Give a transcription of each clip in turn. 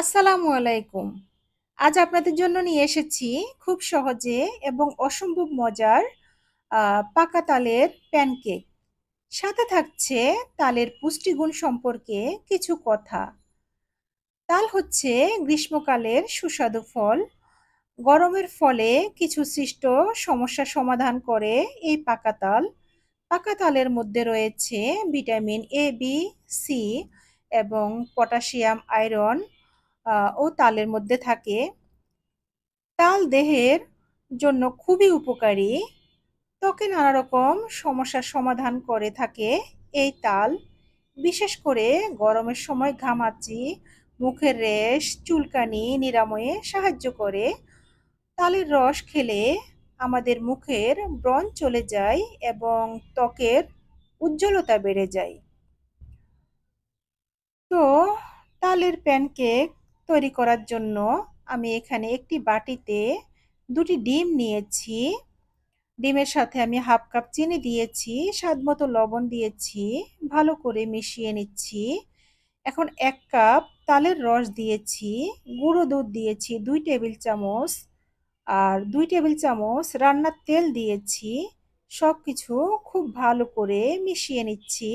আসসালামু আলাইকুম আজ আপনাদের জন্য নিয়ে এসেছি খুব সহজে এবং অসম্ভব মজার পাকা তালের প্যানকেক সাথে থাকছে তালের পুষ্টিগুণ সম্পর্কে কিছু কথা তাল হচ্ছে গ্রীষ্মকালের সুস্বাদু ফল গরমের ফলে কিছু সৃষ্ট সমস্যা সমাধান করে এই পাকা তাল পাকা তালের মধ্যে রয়েছে ভিটামিন এ বি সি এবং পটাশিয়াম আয়রন ও তালের মধ্যে থাকে তাল দেহের জন্য খুবই উপকারী ত্বকে নানা রকম সমস্যার সমাধান করে থাকে এই তাল বিশেষ করে গরমের সময় ঘামাচি মুখের রেশ চুলকানি নিরাময়ে সাহায্য করে তালের রস খেলে আমাদের মুখের ব্রণ চলে যায় এবং ত্বকের উজ্জ্বলতা বেড়ে যায় তো তালের প্যানকেক তৈরি করার জন্য আমি এখানে একটি বাটিতে দুটি ডিম নিয়েছি ডিমের সাথে আমি হাফ কাপ চিনি দিয়েছি স্বাদ মতো লবণ দিয়েছি ভালো করে মিশিয়ে নিচ্ছি এখন এক কাপ তালের রস দিয়েছি গুঁড়ো দুধ দিয়েছি দুই টেবিল চামচ আর দুই টেবিল চামচ রান্নার তেল দিয়েছি সব কিছু খুব ভালো করে মিশিয়ে নিচ্ছি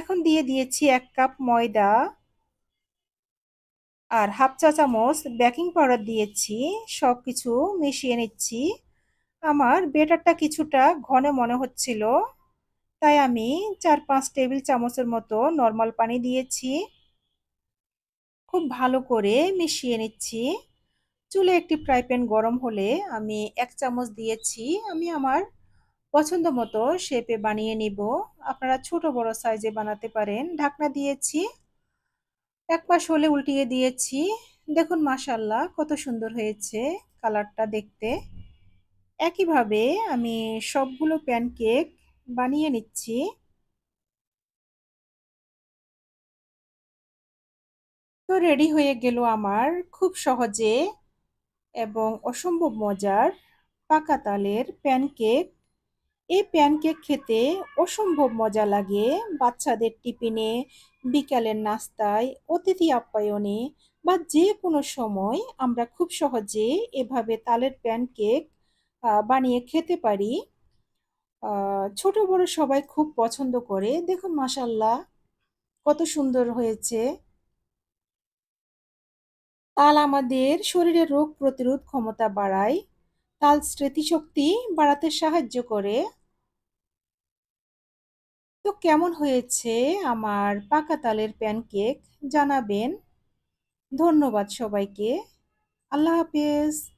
এখন দিয়ে দিয়েছি এক কাপ ময়দা আর হাফ চা চামচ বেকিং পাউডার দিয়েছি সব কিছু মিশিয়ে নিচ্ছি আমার বেটারটা কিছুটা ঘন মনে হচ্ছিল তাই আমি চার পাঁচ টেবিল চামচের মতো নর্মাল পানি দিয়েছি খুব ভালো করে মিশিয়ে নিচ্ছি চুলে একটি ফ্রাই প্যান গরম হলে আমি এক চামচ দিয়েছি আমি আমার পছন্দ মতো শেপে বানিয়ে নিব আপনারা ছোট বড় সাইজে বানাতে পারেন ঢাকনা দিয়েছি এক পাশ হলে উল্টিয়ে দিয়েছি দেখুন মাশাল্লাহ কত সুন্দর হয়েছে কালারটা দেখতে একইভাবে আমি সবগুলো প্যানকেক বানিয়ে নিচ্ছি তো রেডি হয়ে গেল আমার খুব সহজে এবং অসম্ভব মজার পাকা তালের প্যানকেক এই প্যানকেক খেতে অসম্ভব মজা লাগে বাচ্চাদের টিফিনে বিকালের নাস্তায় অতিথি আপ্যায়নে বা যে কোনো সময় আমরা খুব সহজে এভাবে তালের প্যানকেক বানিয়ে খেতে পারি ছোট বড় সবাই খুব পছন্দ করে দেখুন মাসাল্লাহ কত সুন্দর হয়েছে তাল আমাদের শরীরে রোগ প্রতিরোধ ক্ষমতা বাড়ায় তাল স্মৃতিশক্তি বাড়াতে সাহায্য করে তো কেমন হয়েছে আমার পাকা তালের প্যানকেক জানাবেন ধন্যবাদ সবাইকে আল্লাহ হাফেজ